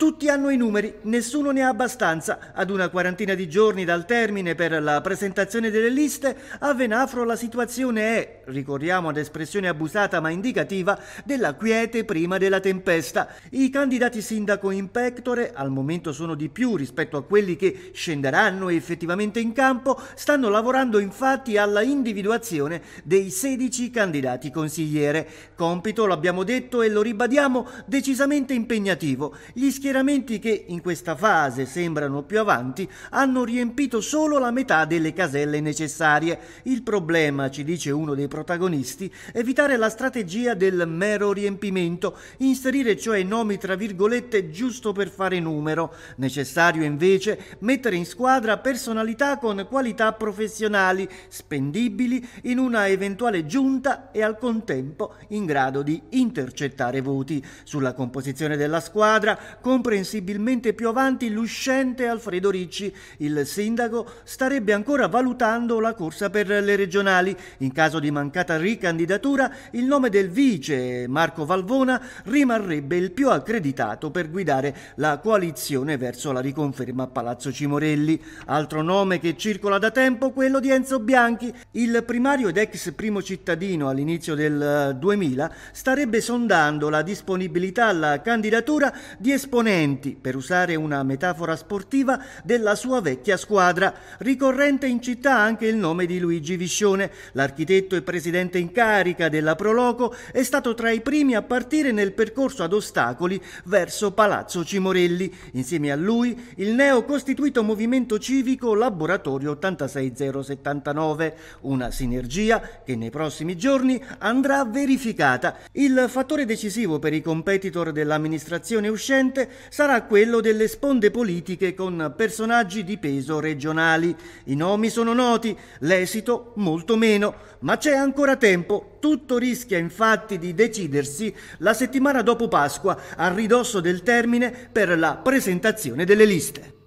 Tutti hanno i numeri, nessuno ne ha abbastanza. Ad una quarantina di giorni dal termine per la presentazione delle liste, a Venafro la situazione è, ricordiamo ad espressione abusata ma indicativa, della quiete prima della tempesta. I candidati sindaco in pectore, al momento sono di più rispetto a quelli che scenderanno effettivamente in campo, stanno lavorando infatti alla individuazione dei 16 candidati consigliere. Compito, lo abbiamo detto e lo ribadiamo, decisamente impegnativo. Gli schier- schieramenti che in questa fase sembrano più avanti hanno riempito solo la metà delle caselle necessarie. Il problema, ci dice uno dei protagonisti, è evitare la strategia del mero riempimento, inserire cioè nomi tra virgolette giusto per fare numero. Necessario invece mettere in squadra personalità con qualità professionali, spendibili in una eventuale giunta e al contempo in grado di intercettare voti. Sulla composizione della squadra, con Comprensibilmente più avanti l'uscente Alfredo Ricci, il sindaco, starebbe ancora valutando la corsa per le regionali. In caso di mancata ricandidatura, il nome del vice Marco Valvona rimarrebbe il più accreditato per guidare la coalizione verso la riconferma a Palazzo Cimorelli. Altro nome che circola da tempo, quello di Enzo Bianchi, il primario ed ex primo cittadino all'inizio del 2000, eh, starebbe sondando la disponibilità alla candidatura di esponenti esponenti, per usare una metafora sportiva, della sua vecchia squadra, ricorrente in città anche il nome di Luigi Viscione. L'architetto e presidente in carica della Proloco è stato tra i primi a partire nel percorso ad ostacoli verso Palazzo Cimorelli. Insieme a lui il neo costituito movimento civico Laboratorio 86079, una sinergia che nei prossimi giorni andrà verificata. Il fattore decisivo per i competitor dell'amministrazione uscente sarà quello delle sponde politiche con personaggi di peso regionali. I nomi sono noti, l'esito molto meno, ma c'è ancora tempo. Tutto rischia infatti di decidersi la settimana dopo Pasqua, a ridosso del termine per la presentazione delle liste.